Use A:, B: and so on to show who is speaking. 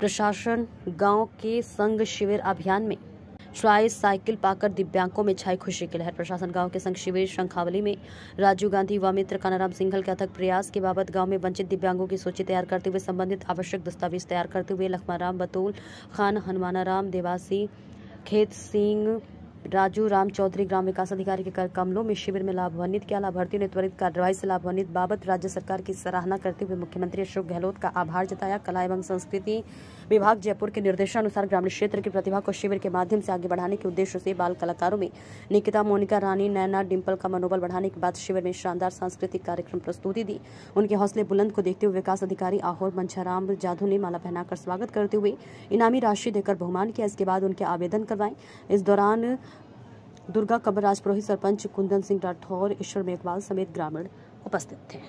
A: प्रशासन गांव के संघ शिविर अभियान में ट्राई साइकिल पाकर दिव्यांगों में छाई खुशी की लहर प्रशासन गांव के संघ शिविर शंखावली में राजीव गांधी व मित्र कानाराम सिंघल के अथक प्रयास के बाबत गांव में वंचित दिव्यांगों की सूची तैयार करते हुए संबंधित आवश्यक दस्तावेज तैयार करते हुए लखमाराम बतूल खान हनुमानाराम देवासी खेत सिंह राजू राम चौधरी ग्राम विकास अधिकारी के कर कमलों में शिविर में लाभान्वित किया लाभार्थियों ने त्वरित कार्रवाई से लाभान्वित बाबत राज्य सरकार की सराहना करते हुए मुख्यमंत्री अशोक गहलोत का आभार जताया कला एवं संस्कृति विभाग जयपुर के निर्देशानुसार ग्रामीण क्षेत्र की प्रतिभा को शिविर के माध्यम से आगे बढ़ाने के उद्देश्य से बाल कलाकारों में निकिता मोनिका रानी नैना डिम्पल का मनोबल बढ़ाने के बाद शिविर में शानदार सांस्कृतिक कार्यक्रम प्रस्तुति दी उनके हौसले बुलंद को देखते हुए विकास अधिकारी आहोर मंझाराम जाधू ने माला पहनाकर स्वागत करते हुए इनामी राशि देकर बहुमान किया इसके बाद उनके आवेदन करवाए इस दौरान दुर्गा कमर राज पुरोहित सरपंच कुंदन सिंह राठौर ईश्वर मेघवाल समेत ग्रामीण उपस्थित थे